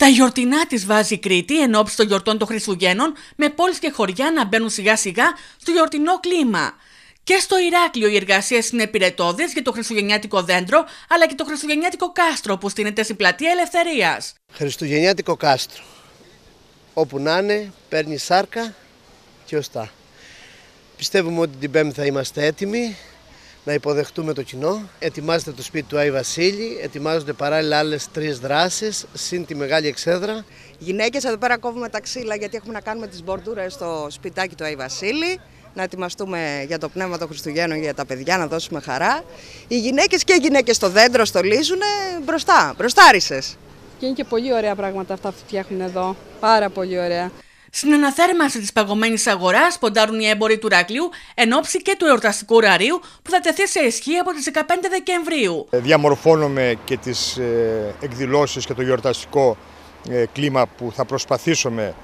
Τα γιορτινά της βάζει η Κρήτη εν των γιορτών των Χριστουγέννων, με πόλεις και χωριά να μπαίνουν σιγά σιγά στο γιορτινό κλίμα. Και στο Ηράκλειο οι εργασίες είναι πυρετόδε για το Χριστουγεννιάτικο δέντρο, αλλά και το Χριστουγεννιάτικο κάστρο που στείνεται στην πλατεία Ελευθερίας. Χριστουγεννιάτικο κάστρο. Όπου να είναι, παίρνει σάρκα και ωστά. Πιστεύουμε ότι την Πέμπτη θα είμαστε έτοιμοι να υποδεχτούμε το κοινό. Ετοιμάζεται το σπίτι του Άι Βασίλη, ετοιμάζονται παράλληλα άλλες τρεις δράσεις, συν τη μεγάλη εξέδρα. Γυναίκες, εδώ πέρα κόβουμε τα ξύλα γιατί έχουμε να κάνουμε τις μπορτούρε στο σπιτάκι του Άι Βασίλη. Να ετοιμαστούμε για το πνεύμα των Χριστουγέννων για τα παιδιά, να δώσουμε χαρά. Οι γυναίκες και οι γυναίκες στο δέντρο στολίζουν μπροστά, μπροστάρισες. Και είναι και πολύ ωραία πράγματα αυτά που φτιάχνουν εδώ. Πάρα πολύ ωραία. Στην αναθέρμανση της παγωμένης αγοράς ποντάρουν οι έμποροι του Ρακλείου εν ώψη και του εορταστικού ωραρίου που θα τεθεί σε ισχύ από τις 15 Δεκεμβρίου. Ε, Διαμορφώνουμε και τις ε, εκδηλώσεις και το γιορταστικό ε, κλίμα που θα προσπαθήσουμε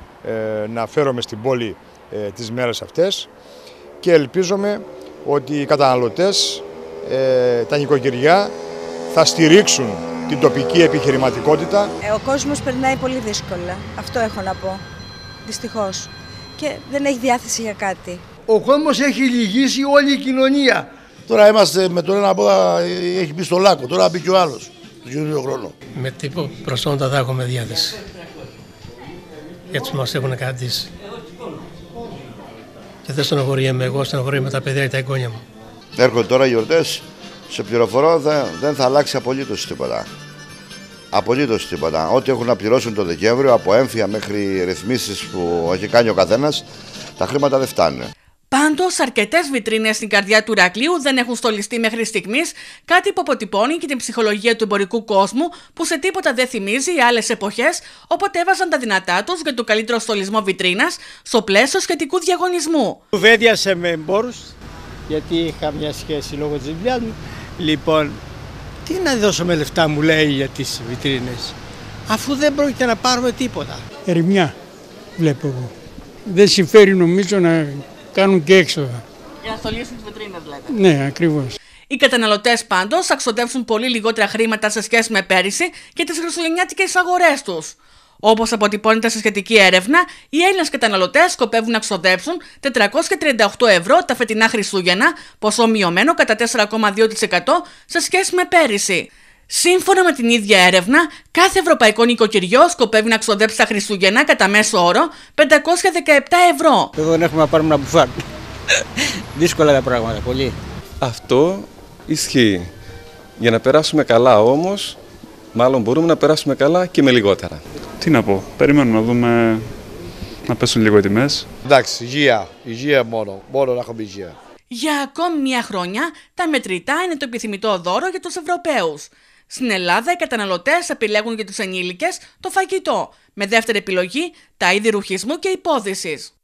να φέρουμε στην πόλη τις μέρες αυτές και ελπίζομαι ότι οι καταναλωτές, τα νοικοκυριά θα στηρίξουν την τοπική επιχειρηματικότητα. Ο κόσμος περνάει πολύ δύσκολα, αυτό έχω να πω δυστυχώς. Και δεν έχει διάθεση για κάτι. Ο κόσμος έχει λυγίσει όλη η κοινωνία. Τώρα είμαστε με τον ένα από έχει μπει στο λάκκο, τώρα μπει και ο άλλος. Του χρόνο. Με τύπο προσόντα θα έχουμε διάθεση. Έτσι μας έχουν κρατήσει. Και δεν στενοχωρείμαι εγώ, στενοχωρείμαι τα παιδιά και τα εγγόνια μου. Έρχονται τώρα οι γιορτές. Σε πληροφορώ δεν, δεν θα αλλάξει απολύτως τίποτα. Απολύτως τίποτα. Ό,τι έχουν να πληρώσουν το Δεκέμβριο, από έμφυα μέχρι ρυθμίσεις που έχει κάνει ο καθένας, τα χρήματα δεν φτάνουν. Πάντως, αρκετές βιτρίνες στην καρδιά του Ρακλείου δεν έχουν στολιστεί μέχρι στιγμής, κάτι που αποτυπώνει και την ψυχολογία του εμπορικού κόσμου που σε τίποτα δεν θυμίζει οι άλλες εποχές, όποτε έβαζαν τα δυνατά τους για το καλύτερο στολισμό βιτρίνας στο πλαίσιο σχετικού διαγωνισμού. Κουβέντιασε με εμπόρους, γιατί είχα μια σχέση λόγω της δουλειά μου. Λοιπόν, τι να δώσουμε λεφτά μου λέει για τις βιτρίνες, αφού δεν πρόκειται να πάρουμε τίποτα. Ερημιά βλέπω εγώ. Δεν συμφέρει νομίζω να κάνουν και έξοδα. Για να στολίσουν τις βιτρίνες βλέπετε. Ναι, ακριβώς. Οι καταναλωτές πάντως θα ξοδέψουν πολύ λιγότερα χρήματα σε σχέση με πέρυσι και τις χριστουγεννιάτικε αγορές τους. Όπως αποτυπώνεται σε σχετική έρευνα, οι Έλληνες καταναλωτές σκοπεύουν να ξοδέψουν 438 ευρώ τα φετινά Χριστούγεννα, ποσό μειωμένο κατά 4,2% σε σχέση με πέρυσι. Σύμφωνα με την ίδια έρευνα, κάθε ευρωπαϊκό νοικοκυριό σκοπεύει να ξοδέψει τα Χριστούγεννα κατά μέσο όρο 517 ευρώ. Εδώ δεν έχουμε να πάρουμε να μπουφάρουμε. Δύσκολα τα πράγματα, πολύ. Αυτό ισχύει. Για να περάσουμε καλά όμως, μάλλον μπορούμε να περάσουμε καλά και με λιγότερα τι να πω, περιμένουμε να δούμε να πέσουν λίγο οι τιμές. Εντάξει, υγεία, υγεία μόνο, μόνο να έχουμε υγεία. Για ακόμη μια χρόνια, τα μετρητά είναι το επιθυμητό δώρο για τους Ευρωπαίους. Στην Ελλάδα, οι καταναλωτές επιλέγουν για τους ενήλικες το φαγητό, με δεύτερη επιλογή τα είδη ρουχισμού και υπόδησης.